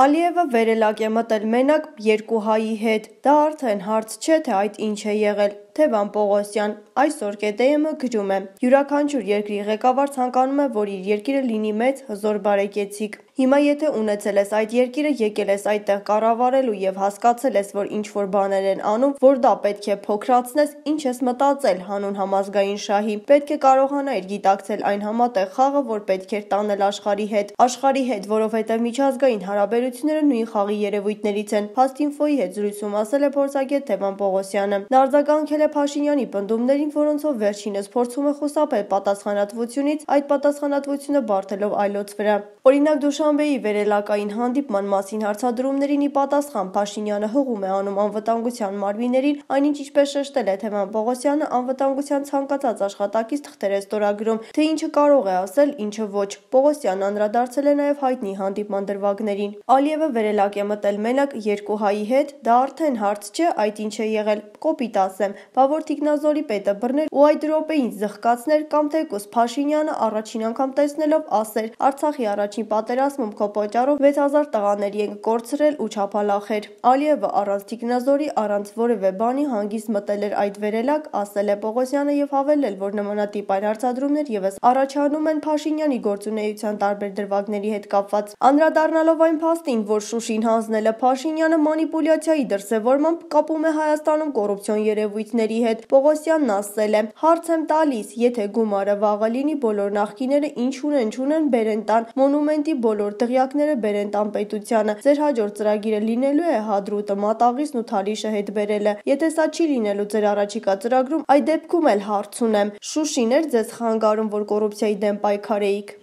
Ալիևը վերելակ է մտել մենակ երկու հայի հետ։ Դա արդեն հարց չէ, թե այդ ինչ է եղել։ Թևան Պողոսյան։ Այսօր KTM-ը գրում է. յուրաքանչյուր երկրի ղեկավար ցանկանում է, որ իր երկիրը լինի մեծ, հզոր, բարեկեցիկ։ Հիմա եթե ունեցել ես այդ երկիրը, եկել ես այդտեղ կառավարելու եւ հասկացել ես, որ ինչ որ բաներ են անում, որ դա պետք է փոքրացնես, ինչ ես մտածել հանուն համազգային շահի։ Պետք է կարողանայիր գիտակցել այն համատեղ խաղը, որ պետք էր տանել աշխարհի հետ, աշխարհի հետ, որովհետեւ միջազգային հարաբերությունները նույն խաղի երևույթներից են։ Փաստինֆոյի հետ զրույցում ասել է փորձագետ Թևան Պողոսյանը։ Նարձագանքել աջակցել է Փաշինյանի պնդումներին, որոնցով վերջինս փորձում է խուսափել պատասխանատվությունից, այդ պատասխանատվությունը բարթելով այլոց վրա։ Օրինակ Դուշանբեի վերելակային հանդիպման մասին հարցադրումներին ի պատասխան Փաշինյանը հողում է անում անվտանգության մարմիներին, այնինչ ինչպես շեշտել է Թեման Պողոսյանը, անվտանգության ցանկացած աշխատակից թղթեր է ստորագրում, թե ինչը կարող է ասել, ինչը ոչ։ Պողոսյանն անդրադարձել է նաև հայտնի հանդիպման դրվագներին։ Ալիևը վերելակ է մտել մենակ երկու հայի հետ, դա արդեն հարց չէ, այդ ինչ է եղել։ Կոպիտ ասեմ, բա որ Տիգնազորի պետը բռներ ու այդ րոպեին զղկացներ կամ թեկուս Փաշինյանը առաջին անգամ տեսնելով ասեր Արցախի առաջին պատերազմում քո պատճառով 6000 տղաներ ենք կորցրել ու չափալախեր։ Ալիևը առանց Տիգնազորի, առանց որևէ բանի հանգիստ մտել էր այդ վերելակ, ասել է Պողոսյանը եւ հավելել, որ նմանատիպ այլ հարցադրումներ եւս առաջանում են Փաշինյանի գործունեության տարբեր դրվագների հետ կապված։ Անդրադառնալով այն փաստին, որ Շուշին հանձնելը Փաշինյանը մանիպուլյացիայի դրսևորմամբ կապում է Հայաստանում կոռուպցիոն երևույթներ ընկերների հետ, Պողոսյանն ասել է. «Հարց եմ տալիս, եթե գումարը վաղը լինի, բոլոր նախկինները ինչ ունեն, չունեն բերեն տան, մոնումենտի բոլոր տղյակները բերեն տան պետությանը։ Ձեր հաջորդ ծրագիրը լինելու է Հադրուտը, Մատաղիսն ու Թալիշը հետ բերելը։ Եթե սա չի լինելու ձեր առաջիկա ծրագրում, այդ դեպքում էլ հարց ունեմ. Շուշին էր ձեզ խանգարում, որ կոռուպցիայի դեմ պայքարեիք»։